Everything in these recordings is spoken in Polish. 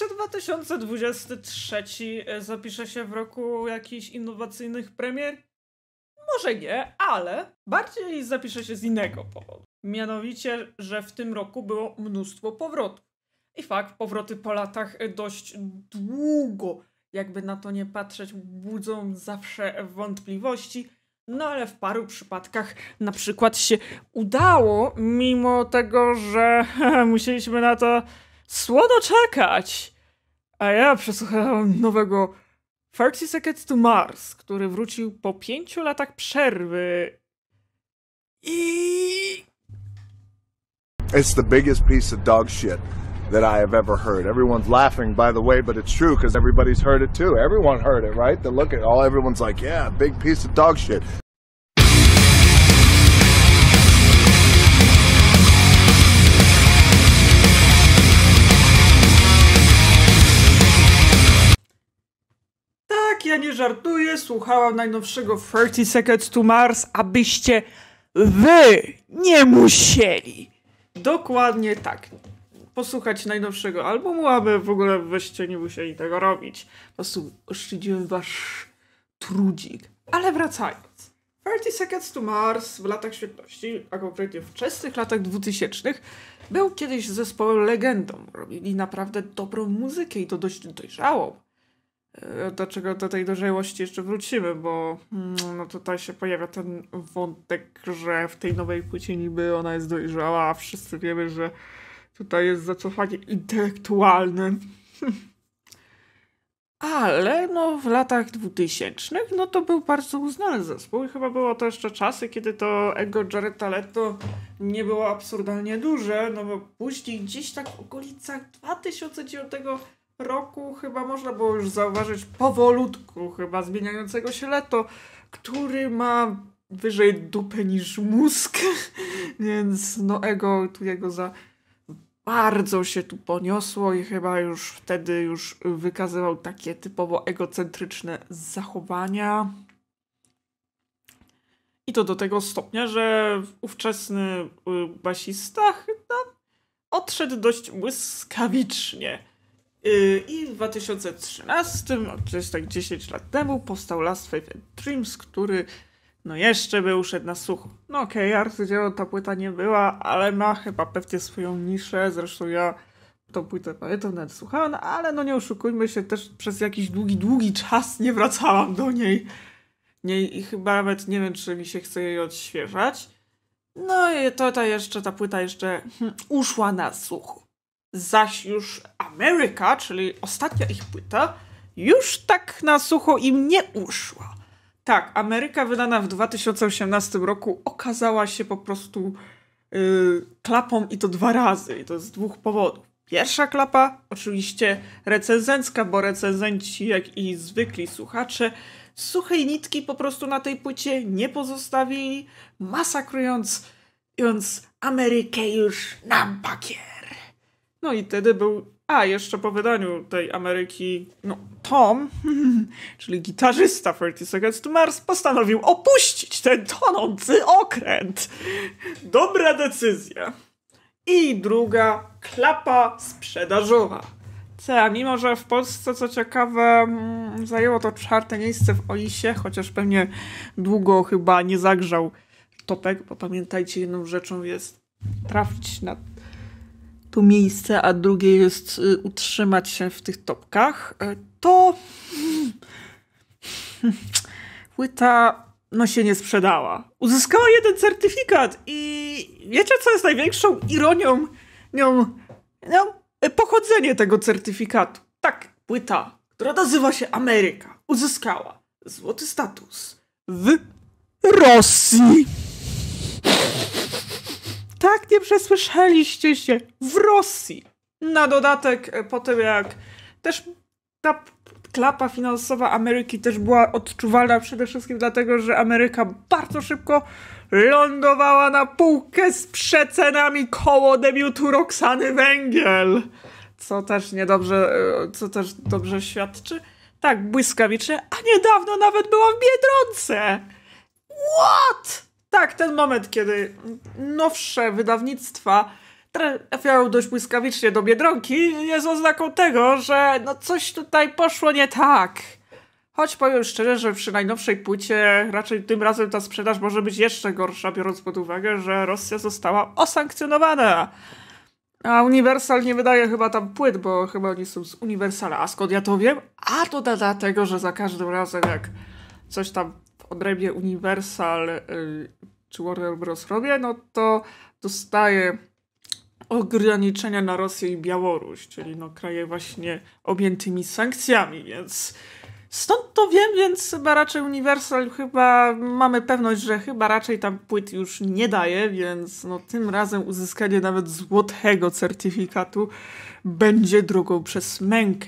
czy 2023 e, zapisze się w roku jakichś innowacyjnych premier? Może nie, ale bardziej zapisze się z innego powodu. Mianowicie, że w tym roku było mnóstwo powrotów. I fakt, powroty po latach e, dość długo, jakby na to nie patrzeć, budzą zawsze wątpliwości. No ale w paru przypadkach na przykład się udało, mimo tego, że musieliśmy na to Słono czekać! A ja przesłuchałem nowego 30 Seconds to Mars, który wrócił po pięciu latach przerwy. I... It's the biggest piece of dog shit that I have ever heard. Everyone's laughing, by the way, but it's true because everybody's heard it too. Everyone heard it, right? They look at all, everyone's like, yeah, big piece of dog shit. ja nie żartuję, słuchałam najnowszego 30 Seconds to Mars, abyście wy nie musieli. Dokładnie tak. Posłuchać najnowszego albumu, aby w ogóle wyście nie musieli tego robić. Po prostu oszczędziłem wasz trudzik. Ale wracając. 30 Seconds to Mars w latach świetności, a konkretnie wczesnych latach 2000 był kiedyś zespołem legendą. Robili naprawdę dobrą muzykę i to dość dojrzałą. E, do czego do tej dożyłości jeszcze wrócimy, bo mm, no tutaj się pojawia ten wątek, że w tej nowej płycie niby ona jest dojrzała, a wszyscy wiemy, że tutaj jest zacofanie intelektualne. Ale no w latach dwutysięcznych no to był bardzo uznany zespół i chyba było to jeszcze czasy, kiedy to ego Jared Leto nie było absurdalnie duże, no bo później gdzieś tak w okolicach 2009 roku chyba można było już zauważyć powolutku chyba zmieniającego się leto, który ma wyżej dupę niż mózg, więc no ego tu jego za bardzo się tu poniosło i chyba już wtedy już wykazywał takie typowo egocentryczne zachowania. I to do tego stopnia, że ówczesny y, basista chyba odszedł dość błyskawicznie Y, I w 2013, to jest tak 10 lat temu, powstał Last Faith and Dreams, który no jeszcze był uszedł na sucho. No okej, okay, arcydzieło ta płyta nie była, ale ma chyba pewnie swoją niszę, zresztą ja tą płytę pamiętam, nawet słuchałam, ale no nie oszukujmy się, też przez jakiś długi, długi czas nie wracałam do niej. Nie, I chyba nawet nie wiem, czy mi się chce jej odświeżać. No i to ta jeszcze, ta płyta jeszcze hmm, uszła na sucho. Zaś już Ameryka, czyli ostatnia ich płyta, już tak na sucho im nie uszła. Tak, Ameryka wydana w 2018 roku okazała się po prostu yy, klapą i to dwa razy. I to z dwóch powodów. Pierwsza klapa, oczywiście recenzencka, bo recenzenci, jak i zwykli słuchacze, suchej nitki po prostu na tej płycie nie pozostawili, masakrując Amerykę już na bakier. No i wtedy był, a jeszcze po wydaniu tej Ameryki, no Tom, czyli gitarzysta 30 Seconds to Mars, postanowił opuścić ten tonący okręt. Dobra decyzja. I druga klapa sprzedażowa. a mimo że w Polsce, co ciekawe, mm, zajęło to czwarte miejsce w Oisie, chociaż pewnie długo chyba nie zagrzał topek, bo pamiętajcie, jedną rzeczą jest trafić na to miejsce, a drugie jest y, utrzymać się w tych topkach, e, to hmm, płyta no się nie sprzedała. Uzyskała jeden certyfikat i wiecie co jest największą ironią? Nią, nią, e, pochodzenie tego certyfikatu. Tak, płyta, która nazywa się Ameryka, uzyskała złoty status w Rosji. Tak, nie przesłyszeliście się. W Rosji. Na dodatek, e, po tym jak też ta klapa finansowa Ameryki też była odczuwalna przede wszystkim dlatego, że Ameryka bardzo szybko lądowała na półkę z przecenami koło debiutu Roxany Węgiel. Co też niedobrze, e, co też dobrze świadczy. Tak, błyskawicznie, a niedawno nawet była w Biedronce. What? tak, ten moment, kiedy nowsze wydawnictwa trafiają dość błyskawicznie do Biedronki, jest oznaką tego, że no coś tutaj poszło nie tak. Choć powiem szczerze, że przy najnowszej płycie raczej tym razem ta sprzedaż może być jeszcze gorsza, biorąc pod uwagę, że Rosja została osankcjonowana. A Universal nie wydaje chyba tam płyt, bo chyba oni są z Universala. A skąd ja to wiem? A to dlatego, że za każdym razem jak coś tam odrębnie Universal y, czy Warner Bros. robię, no to dostaję ograniczenia na Rosję i Białoruś, czyli no kraje właśnie objętymi sankcjami, więc stąd to wiem, więc chyba raczej Universal chyba mamy pewność, że chyba raczej tam płyt już nie daje, więc no tym razem uzyskanie nawet złotego certyfikatu będzie drogą przez mękę.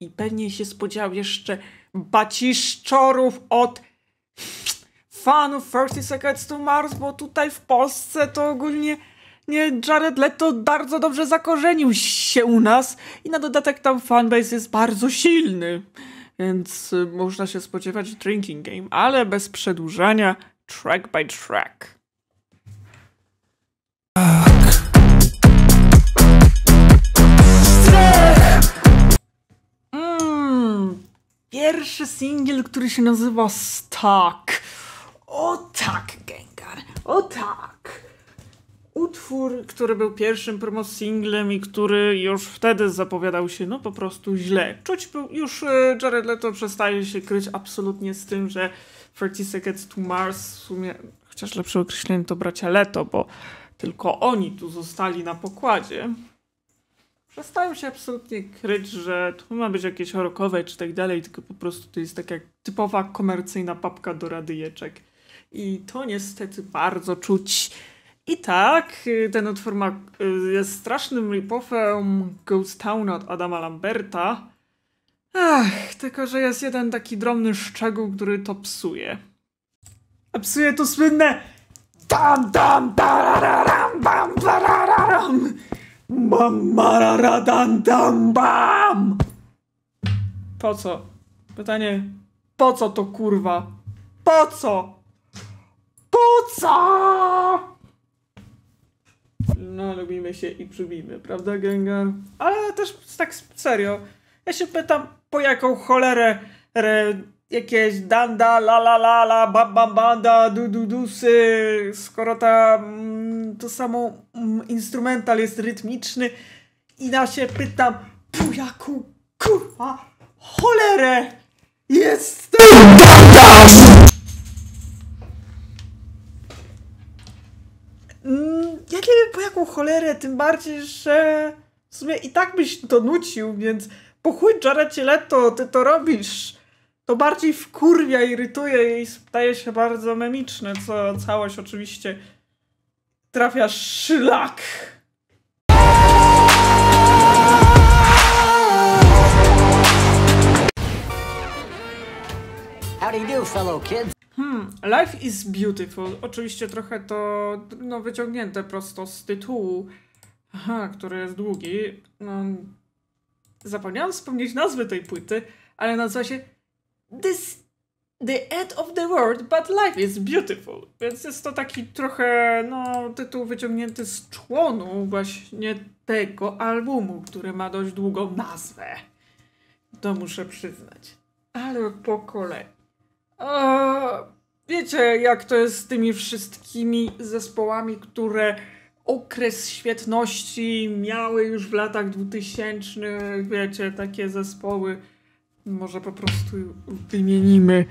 I pewnie się spodziewał jeszcze baciszczorów od fanów 30 Seconds to Mars, bo tutaj w Polsce to ogólnie nie, Jared Leto bardzo dobrze zakorzenił się u nas i na dodatek tam fanbase jest bardzo silny, więc y, można się spodziewać drinking game, ale bez przedłużania, track by track. pierwszy singiel, który się nazywa Stuck. O tak, Gengar, o tak. Utwór, który był pierwszym promocyjnym i który już wtedy zapowiadał się no po prostu źle. Czuć był, już e, Jared Leto przestaje się kryć absolutnie z tym, że 30 Seconds to Mars w sumie, chociaż lepsze określenie to bracia Leto, bo tylko oni tu zostali na pokładzie przestają no, się absolutnie kryć, że to ma być jakieś rokowe czy tak dalej, tylko po prostu to jest taka typowa komercyjna papka do radyjeczek. I to niestety bardzo czuć. I tak, y, ten utwór ma, y, jest strasznym ripoffem Ghost Town od Adama Lamberta. Ach, tylko że jest jeden taki drobny szczegół, który to psuje. A psuje to słynne tam tam tararam bam tararam. Bam, bararadan, dam, bam! Po co? Pytanie, po co to kurwa? Po co? Po co? No, lubimy się i przubimy, prawda, Gengar? Ale też tak serio. Ja się pytam, po jaką cholerę re, jakieś danda, la la la la, bam bam banda, du du dusy, skoro ta to samo mm, instrumental jest rytmiczny i ja się pytam, bujaku, kurwa, cholerę, jestem mm, Ja nie wiem po jaką cholerę, tym bardziej, że w sumie i tak byś to nucił, więc po chuj Jaredzie Leto, ty to robisz. To bardziej wkurwia, irytuje i staje się bardzo memiczne, co całość oczywiście Trafia szlak. How do fellow kids? Hmm, Life is Beautiful. Oczywiście trochę to no, wyciągnięte prosto z tytułu, aha, który jest długi. No, zapomniałam wspomnieć nazwy tej płyty, ale nazywa się This The End of the World, but Life is Beautiful. Więc jest to taki trochę, no, tytuł wyciągnięty z członu właśnie tego albumu, który ma dość długą nazwę. To muszę przyznać. Ale po kolei. Eee, wiecie, jak to jest z tymi wszystkimi zespołami, które okres świetności miały już w latach 2000, wiecie, takie zespoły może po prostu wymienimy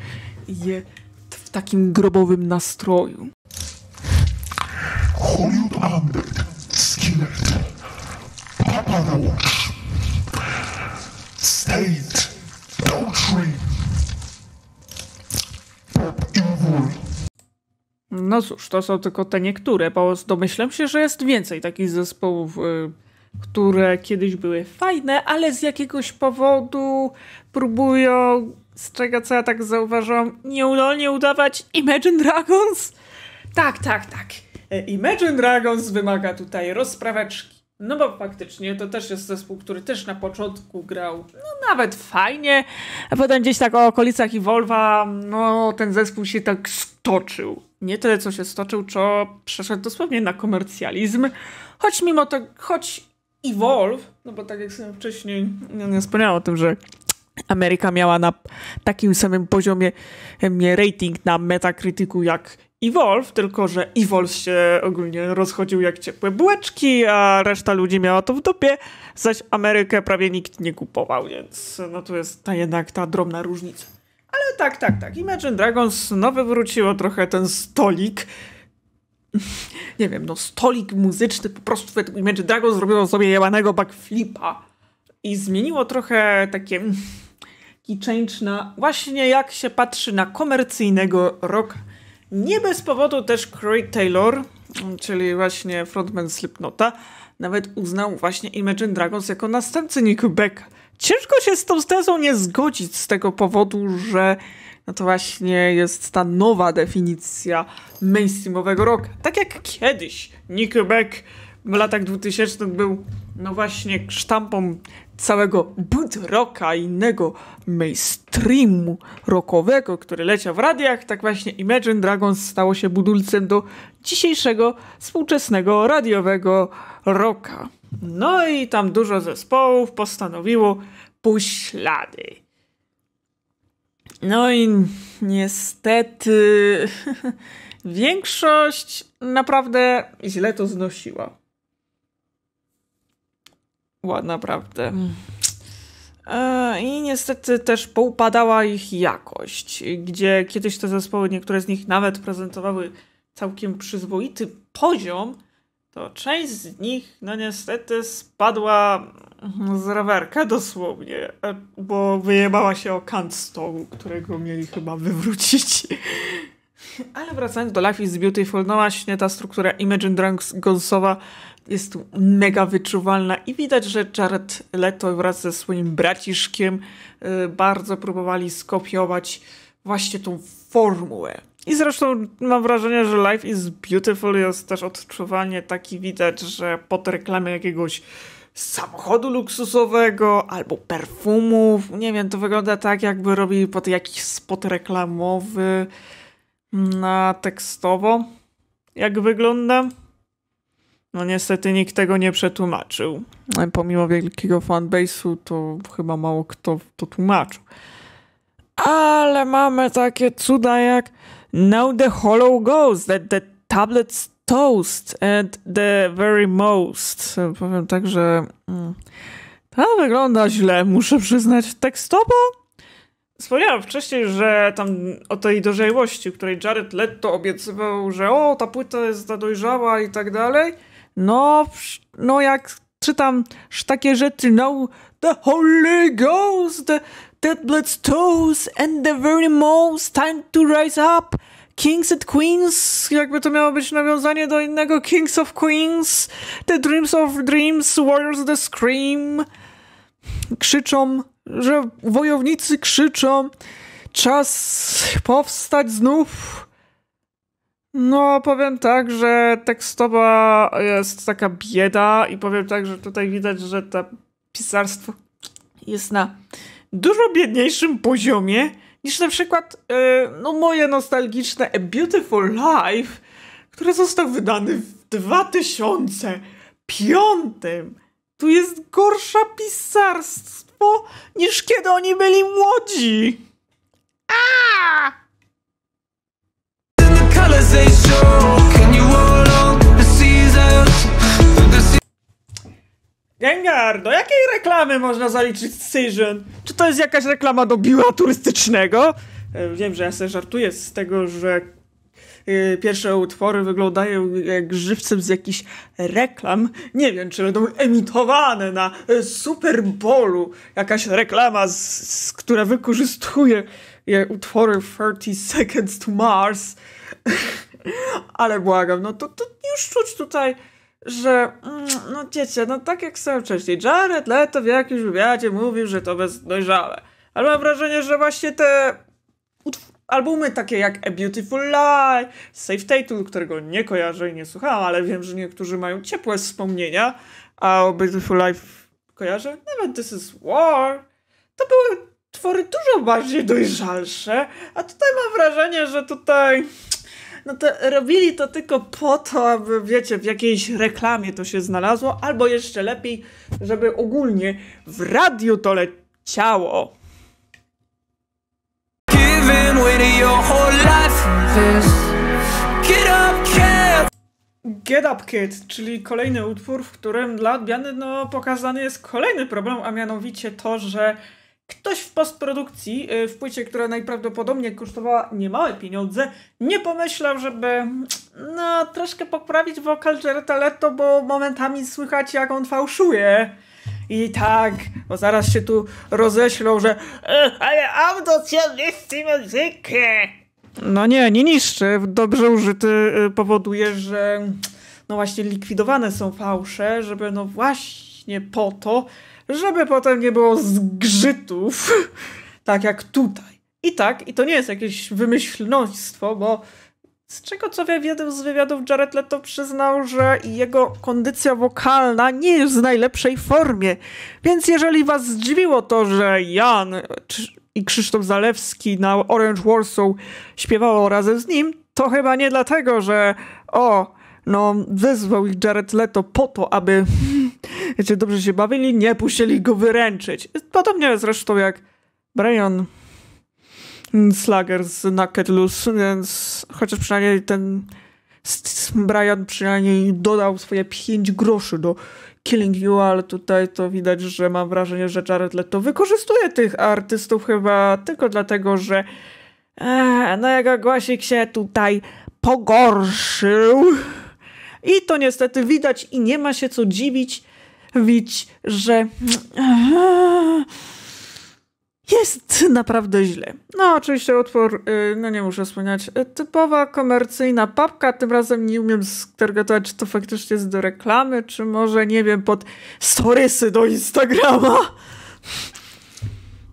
je w takim grobowym nastroju. Hollywood Papa State, Pop Evil. No cóż, to są tylko te niektóre, bo domyślam się, że jest więcej takich zespołów. Y które kiedyś były fajne, ale z jakiegoś powodu próbują, z czego co ja tak zauważyłam, nieudolnie udawać Imagine Dragons. Tak, tak, tak. E, Imagine Dragons wymaga tutaj rozpraweczki. No bo faktycznie to też jest zespół, który też na początku grał, no nawet fajnie, a potem gdzieś tak o okolicach Evolva, no ten zespół się tak stoczył. Nie tyle co się stoczył, co przeszedł dosłownie na komercjalizm. Choć mimo to, choć Evolve, no bo tak jak sobie wcześniej no nie wspomniałam o tym, że Ameryka miała na takim samym poziomie rating na Metacriticu jak Evolve, tylko że Evolve się ogólnie rozchodził jak ciepłe bułeczki, a reszta ludzi miała to w dupie, zaś Amerykę prawie nikt nie kupował, więc no tu jest ta jednak ta drobna różnica. Ale tak, tak, tak. Imagine Dragons nowy wróciło trochę ten stolik nie wiem, no stolik muzyczny, po prostu Imagine Dragon zrobiło sobie jebanego backflipa i zmieniło trochę takie taki change na właśnie jak się patrzy na komercyjnego rock. Nie bez powodu też Craig Taylor, czyli właśnie frontman Slipknota, nawet uznał właśnie Imagine Dragons jako następcę Nickelbacka. Ciężko się z tą tezą nie zgodzić z tego powodu, że no to właśnie jest ta nowa definicja mainstreamowego rocka. Tak jak kiedyś Nickelback w latach 2000 był no właśnie sztampą całego boot rocka innego mainstreamu rockowego, który leciał w radiach, tak właśnie Imagine Dragons stało się budulcem do dzisiejszego współczesnego radiowego rocka. No i tam dużo zespołów postanowiło pójść ślady. No i niestety większość naprawdę źle to znosiła. ładna naprawdę. Mm. E, I niestety też poupadała ich jakość, gdzie kiedyś te zespoły, niektóre z nich nawet prezentowały całkiem przyzwoity poziom, to część z nich, no niestety, spadła z rowerka dosłownie, bo wyjebała się o kant stołu, którego mieli chyba wywrócić. Ale wracając do Life is Beautiful, no właśnie ta struktura Imagine gonsowa jest tu mega wyczuwalna i widać, że Jared Leto wraz ze swoim braciszkiem y, bardzo próbowali skopiować właśnie tą formułę. I zresztą mam wrażenie, że Life is Beautiful jest też odczuwanie taki widać, że pod reklamę jakiegoś samochodu luksusowego albo perfumów, nie wiem, to wygląda tak jakby robili pod jakiś spot reklamowy mm, na tekstowo. Jak wygląda? No niestety nikt tego nie przetłumaczył. Pomimo wielkiego fanbase'u to chyba mało kto to tłumaczył. Ale mamy takie cuda jak Now the Hollow Goes, that the tablets toast and the very most. Powiem tak, że mm, ta wygląda źle, muszę przyznać, tekstowo. Wspomniałem wcześniej, że tam o tej dojrzałości, której Jared Leto obiecywał, że o, ta płyta jest ta dojrzała i tak dalej. No, no jak czytam takie rzeczy, no, the Holy Ghost, bloods toes and the very most time to rise up. Kings and Queens, jakby to miało być nawiązanie do innego Kings of Queens, The Dreams of Dreams, Warriors the Scream. Krzyczą, że wojownicy krzyczą, czas powstać znów. No, powiem tak, że tekstowa jest taka bieda i powiem tak, że tutaj widać, że to pisarstwo jest na dużo biedniejszym poziomie niż na przykład e, no, moje nostalgiczne A Beautiful Life, który został wydany w 2005. Tu jest gorsza pisarstwo niż kiedy oni byli młodzi. Aaaa! Gengar, do jakiej reklamy można zaliczyć Syżyn? Czy to jest jakaś reklama do biura turystycznego? E, wiem, że ja sobie żartuję z tego, że e, pierwsze utwory wyglądają jak żywcem z jakichś reklam. Nie wiem, czy będą emitowane na e, Super Bowlu. Jakaś reklama, z, z, która wykorzystuje utwory 30 Seconds to Mars. Ale błagam, no to, to już czuć tutaj że mm, no wiecie, no tak jak sam wcześniej, Jared Leto w jakimś wywiadzie mówił, że to jest dojrzałe. Ale mam wrażenie, że właśnie te albumy takie jak A Beautiful Lie, Safe Title, którego nie kojarzę i nie słuchałam, ale wiem, że niektórzy mają ciepłe wspomnienia, a o Beautiful Life kojarzę, nawet This Is War, to były twory dużo bardziej dojrzalsze, a tutaj mam wrażenie, że tutaj no to robili to tylko po to, aby wiecie, w jakiejś reklamie to się znalazło, albo jeszcze lepiej, żeby ogólnie w radiu to leciało. Get Up Kid, czyli kolejny utwór, w którym dla odmiany no, pokazany jest kolejny problem, a mianowicie to, że ktoś w postprodukcji, y, w płycie, która najprawdopodobniej kosztowała niemałe pieniądze, nie pomyślał, żeby no, troszkę poprawić wokal Jareta Leto, bo momentami słychać jak on fałszuje. I tak, bo zaraz się tu roześlą, że ale auto niszczy muzykę. No nie, nie niszczy. Dobrze użyty y, powoduje, że no właśnie likwidowane są fałsze, żeby no właśnie po to, żeby potem nie było zgrzytów, tak jak tutaj. I tak, i to nie jest jakieś wymyślnostwo, bo z czego co wiem, jeden z wywiadów Jared Leto przyznał, że jego kondycja wokalna nie jest w najlepszej formie. Więc jeżeli was zdziwiło to, że Jan i Krzysztof Zalewski na Orange Warsaw śpiewało razem z nim, to chyba nie dlatego, że o, no, wezwał ich Jared Leto po to, aby wiecie, dobrze się bawili, nie musieli go wyręczyć. Podobnie zresztą jak Brian Slager z Naked Loose, więc chociaż przynajmniej ten Brian przynajmniej dodał swoje 5 groszy do Killing You, ale tutaj to widać, że mam wrażenie, że Jared Leto wykorzystuje tych artystów chyba tylko dlatego, że e, no jego głosik się tutaj pogorszył. I to niestety widać i nie ma się co dziwić, mówić, że jest naprawdę źle. No, oczywiście otwór, y, no nie muszę wspomnieć, y, typowa komercyjna papka, tym razem nie umiem stargetować, czy to faktycznie jest do reklamy, czy może, nie wiem, pod storysy do Instagrama.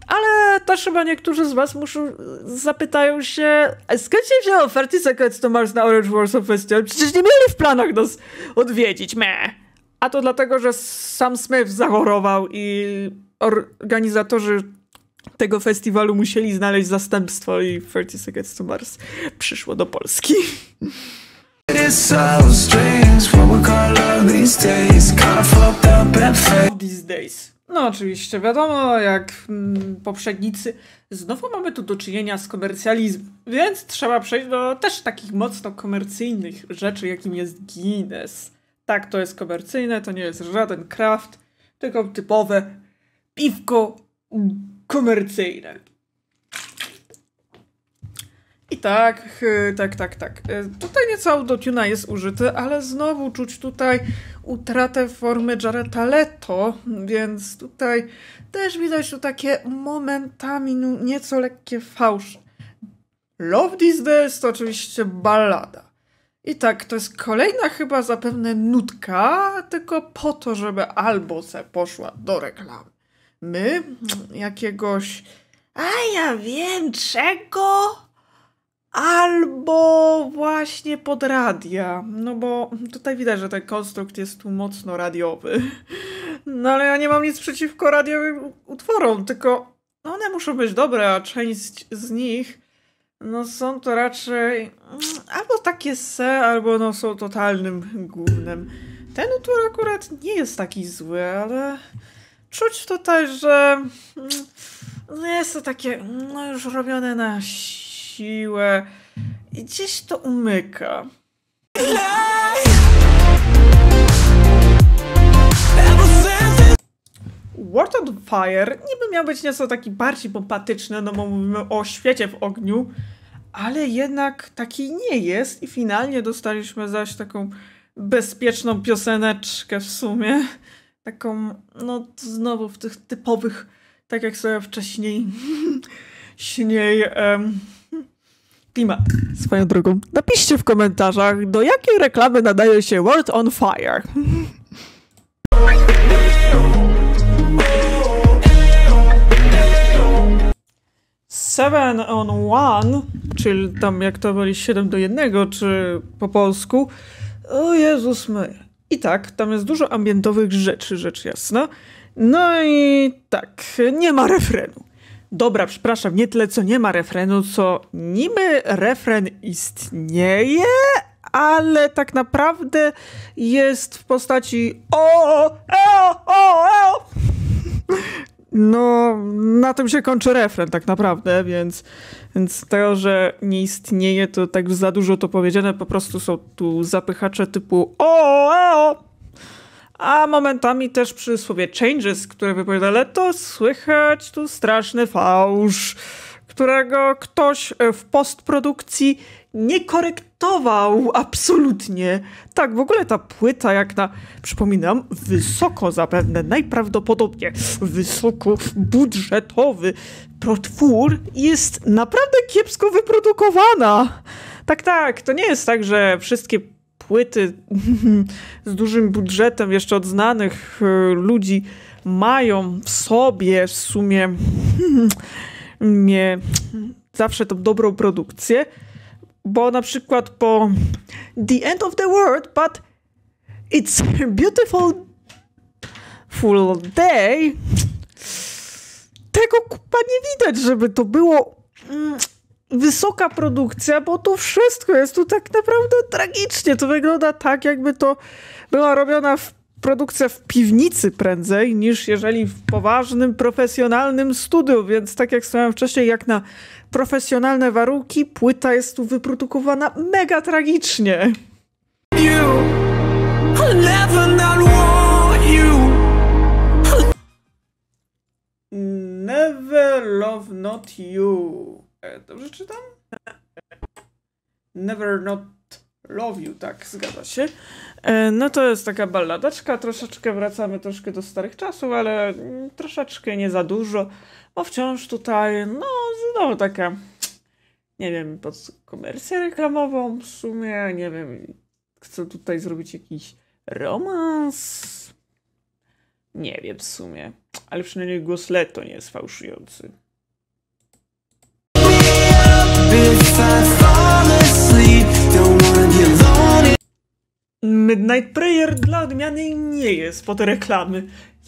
Ale też chyba niektórzy z was muszą, zapytają się, skąd się wzięło 30 Seconds to Mars na Orange Warsaw Festival? Przecież nie mieli w planach nas odwiedzić, meh. A to dlatego, że sam Smith zachorował i organizatorzy tego festiwalu musieli znaleźć zastępstwo i 30 Seconds to Mars przyszło do Polski. These days. No oczywiście, wiadomo, jak mm, poprzednicy, znowu mamy tu do czynienia z komercjalizmem, więc trzeba przejść do też takich mocno komercyjnych rzeczy, jakim jest Guinness. Tak, to jest komercyjne, to nie jest żaden craft, tylko typowe piwko komercyjne. I tak, tak, tak, tak. E, tutaj nieco autotuna jest użyty, ale znowu czuć tutaj utratę formy Jareta Leto, więc tutaj też widać tu takie momentami no, nieco lekkie fałsz. Love This Day, to oczywiście ballada. I tak, to jest kolejna chyba zapewne nutka, tylko po to, żeby albo se poszła do reklamy. My jakiegoś, a ja wiem czego, albo właśnie pod radia. No bo tutaj widać, że ten konstrukt jest tu mocno radiowy. No ale ja nie mam nic przeciwko radiowym utworom, tylko one muszą być dobre, a część z nich no są to raczej mm, albo takie se, albo no są totalnym głównym. Ten utwór akurat nie jest taki zły, ale czuć tutaj, że mm, no jest to takie mm, no już robione na siłę i gdzieś to umyka. World on Fire niby miał być nieco taki bardziej pompatyczny, no bo mówimy o świecie w ogniu, ale jednak taki nie jest i finalnie dostaliśmy zaś taką bezpieczną pioseneczkę w sumie. Taką, no znowu w tych typowych, tak jak sobie wcześniej śniej um, klimat. Swoją drogą, napiszcie w komentarzach, do jakiej reklamy nadaje się World on Fire. 7 on 1, czyli tam jak to woli 7 do 1, czy po polsku, o Jezus my. I tak, tam jest dużo ambientowych rzeczy, rzecz jasna. No i tak, nie ma refrenu. Dobra, przepraszam, nie tyle co nie ma refrenu, co niby refren istnieje, ale tak naprawdę jest w postaci o, o, o, o. No, na tym się kończy refren tak naprawdę, więc, więc to, że nie istnieje, to tak za dużo to powiedziane, po prostu są tu zapychacze typu o, o, a momentami też przy słowie changes, które wypowiadane, to słychać tu straszny fałsz, którego ktoś w postprodukcji nie korektował absolutnie. Tak, w ogóle ta płyta, jak na, przypominam, wysoko zapewne, najprawdopodobniej wysoko budżetowy protwór jest naprawdę kiepsko wyprodukowana. Tak, tak, to nie jest tak, że wszystkie płyty z dużym budżetem jeszcze od znanych y, ludzi mają w sobie w sumie nie zawsze tą dobrą produkcję bo na przykład po The End of the World, but it's a beautiful full day tego kupa nie widać, żeby to było mm, wysoka produkcja, bo to wszystko jest tu tak naprawdę tragicznie. To wygląda tak, jakby to była robiona w produkcja w piwnicy prędzej niż jeżeli w poważnym, profesjonalnym studiu. Więc tak jak wspomniałem wcześniej, jak na profesjonalne warunki, płyta jest tu wyprodukowana mega tragicznie. Never love not you. E, dobrze czytam? Never not Love You, tak, zgadza się. E, no to jest taka balladeczka, troszeczkę wracamy troszkę do starych czasów, ale mm, troszeczkę nie za dużo, bo wciąż tutaj, no, znowu taka, nie wiem, pod komercję reklamową w sumie, nie wiem, chcę tutaj zrobić jakiś romans. Nie wiem w sumie, ale przynajmniej głos Leto nie jest fałszujący. Midnight Prayer dla odmiany nie jest pod reklamy.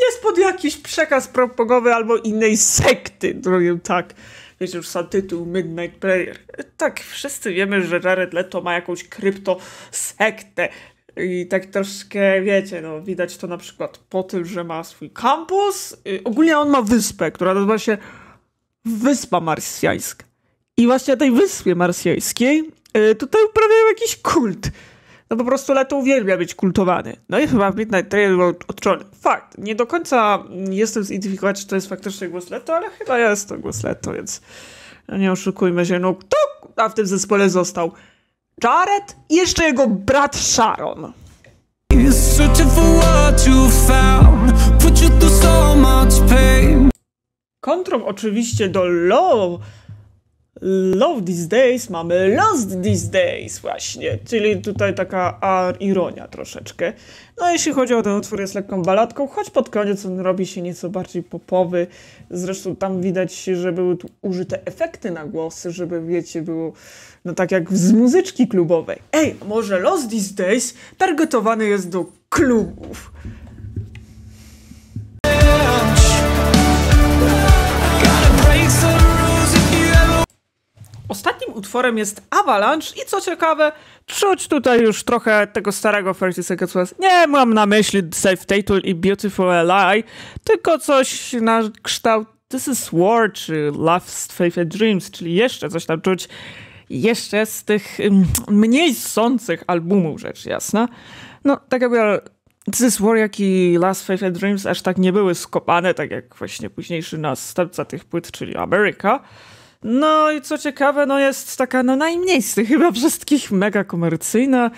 Jest pod jakiś przekaz propagowy albo innej sekty, drogiem tak. Wiesz już sam tytuł Midnight Prayer. Tak, wszyscy wiemy, że Jared Leto ma jakąś kryptosektę. I tak troszkę, wiecie, no, widać to na przykład po tym, że ma swój kampus. Y, ogólnie on ma wyspę, która nazywa się Wyspa Marsjańska. I właśnie na tej wyspie marsjańskiej y, tutaj uprawiają jakiś kult no po prostu Leto uwielbia być kultowany. No i chyba Midnight Trail był odczony. Fakt, nie do końca jestem zidentyfikować, czy to jest faktycznie głos Leto, ale chyba jest to głos Leto, więc nie oszukujmy się, no kto a w tym zespole został? Jared i jeszcze jego brat Sharon. Kontrą oczywiście do Low Love These Days mamy Lost These Days właśnie, czyli tutaj taka ironia troszeczkę. No jeśli chodzi o ten utwór jest lekką baladką, choć pod koniec on robi się nieco bardziej popowy. Zresztą tam widać, że były tu użyte efekty na głosy, żeby wiecie było no tak jak z muzyczki klubowej. Ej, może Lost These Days targetowany jest do klubów. utworem jest Avalanche i co ciekawe, czuć tutaj już trochę tego starego 30 Seconds West. Nie mam na myśli Safe Title i Beautiful Lie, tylko coś na kształt This is War czy Last Faith and Dreams, czyli jeszcze coś tam czuć jeszcze z tych mniej sących albumów, rzecz jasna. No, tak jakby This is War, jak i Last Faith and Dreams aż tak nie były skopane, tak jak właśnie późniejszy następca tych płyt, czyli America no i co ciekawe, no jest taka no najmniej z tych chyba wszystkich mega komercyjna.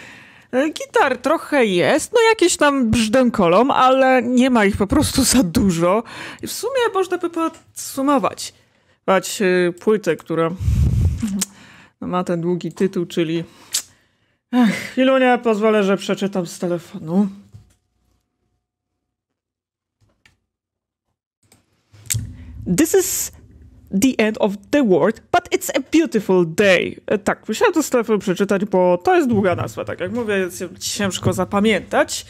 E, gitar trochę jest, no jakieś tam brzdękolą, ale nie ma ich po prostu za dużo. I w sumie można by podsumować Bać, y, płytę, która no, ma ten długi tytuł, czyli Ach, pozwolę, że przeczytam z telefonu. This is The End of the World, but it's a beautiful day. E, tak, musiałem to strefę przeczytać, bo to jest długa nazwa, tak jak mówię, jest ciężko zapamiętać.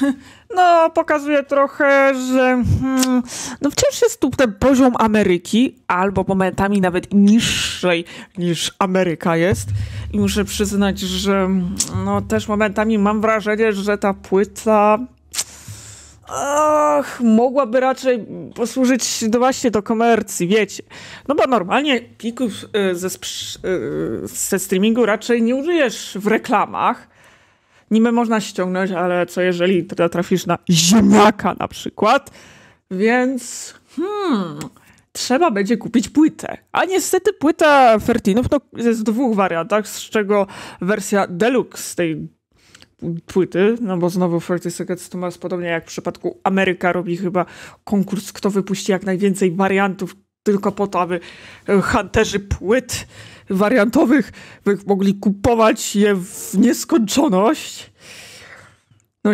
No, pokazuje trochę, że hmm, no wciąż jest tu ten poziom Ameryki, albo momentami nawet niższej niż Ameryka jest. I muszę przyznać, że hmm, no, też momentami mam wrażenie, że ta płyta ach, mogłaby raczej posłużyć właśnie do komercji, wiecie. No bo normalnie plików y, ze, y, ze streamingu raczej nie użyjesz w reklamach. Niby można ściągnąć, ale co jeżeli trafisz na ziemniaka na przykład? Więc hmm, trzeba będzie kupić płytę. A niestety płyta Fertinów no, jest w dwóch wariantach, z czego wersja deluxe tej płyty, no bo znowu 30 Seconds to Mars, podobnie jak w przypadku Ameryka, robi chyba konkurs, kto wypuści jak najwięcej wariantów tylko po to, aby hunterzy płyt wariantowych mogli kupować je w nieskończoność no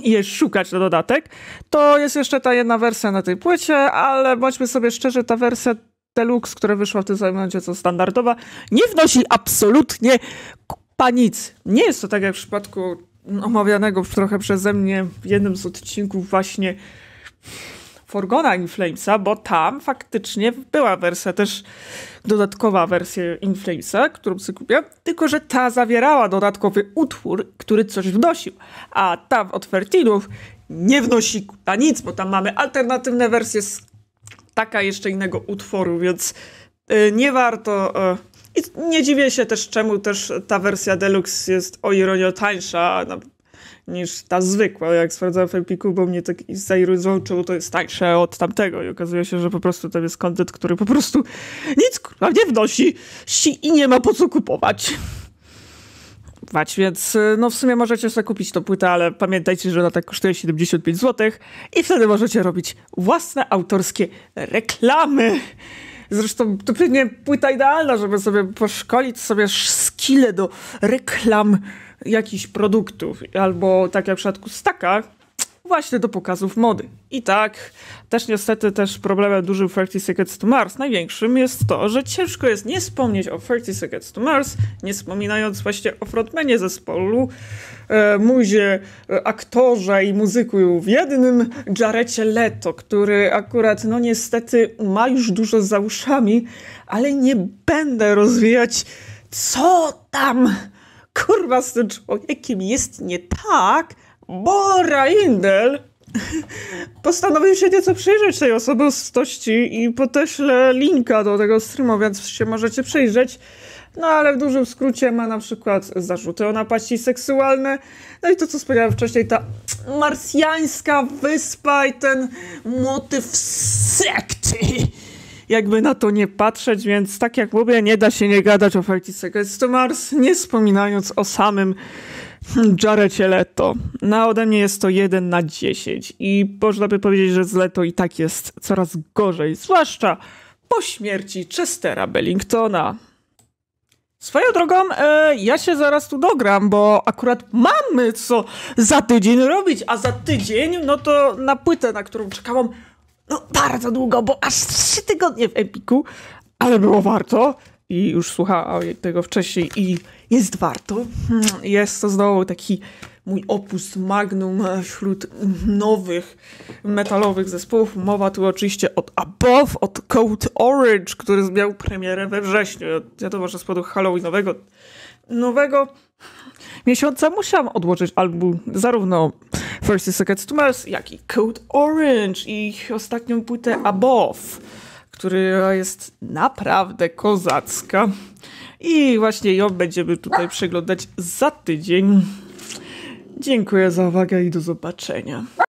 i je szukać na dodatek. To jest jeszcze ta jedna wersja na tej płycie, ale bądźmy sobie szczerzy, ta wersja Deluxe, która wyszła w tym samym momencie co standardowa, nie wnosi absolutnie panic. Nie jest to tak jak w przypadku omawianego trochę przeze mnie w jednym z odcinków właśnie Forgona Inflamesa, bo tam faktycznie była wersja też dodatkowa wersja Inflamesa, którą sobie kupiłem, tylko że ta zawierała dodatkowy utwór, który coś wnosił, a ta od Fertilów nie wnosi ta nic, bo tam mamy alternatywne wersje z taka jeszcze innego utworu, więc y, nie warto y, i nie dziwię się też, czemu też ta wersja deluxe jest o ironio tańsza no, niż ta zwykła. Jak sprawdzałem w Epiku, bo mnie tak zairyzował, czemu to jest tańsze od tamtego. I okazuje się, że po prostu tam jest kontent, który po prostu nic kurwa nie wnosi i nie ma po co kupować więc y, no w sumie możecie sobie kupić tą płytę, ale pamiętajcie, że ona tak kosztuje 75 zł i wtedy możecie robić własne autorskie reklamy. Zresztą to pewnie płyta idealna, żeby sobie poszkolić sobie skille do reklam jakichś produktów. Albo tak jak w przypadku Staka, właśnie do pokazów mody. I tak, też niestety też problemem dużym 30 Seconds to Mars największym jest to, że ciężko jest nie wspomnieć o 30 Seconds to Mars, nie wspominając właśnie o frontmenie zespołu, e, muzie, e, aktorze i muzyku w jednym, Jarecie Leto, który akurat no niestety ma już dużo za uszami, ale nie będę rozwijać co tam kurwa z tym człowiekiem jest nie tak, bo Raindel postanowił się nieco przyjrzeć tej osobistości i podeślę linka do tego streamu, więc się możecie przyjrzeć. No ale w dużym skrócie ma na przykład zarzuty o napaści seksualne. No i to, co wspomniałem wcześniej, ta marsjańska wyspa i ten motyw sekty. Jakby na to nie patrzeć, więc tak jak mówię, nie da się nie gadać o Fighting Seconds to Mars, nie wspominając o samym Jared Leto. Na ode mnie jest to 1 na 10 i można by powiedzieć, że z Leto i tak jest coraz gorzej, zwłaszcza po śmierci Chestera Bellingtona. Swoją drogą, e, ja się zaraz tu dogram, bo akurat mamy co za tydzień robić, a za tydzień, no to na płytę, na którą czekałam no, bardzo długo, bo aż 3 tygodnie w Epiku, ale było warto i już słuchałam tego wcześniej i jest warto. Jest to znowu taki mój opus magnum wśród nowych metalowych zespołów. Mowa tu oczywiście od Above, od Code Orange, który miał premierę we wrześniu. ja że z powodu Halloweenowego nowego miesiąca musiałam odłożyć album zarówno First Seconds to Mars, jak i Code Orange i ich ostatnią płytę Above, która jest naprawdę kozacka. I właśnie ją będziemy tutaj przeglądać za tydzień. Dziękuję za uwagę i do zobaczenia.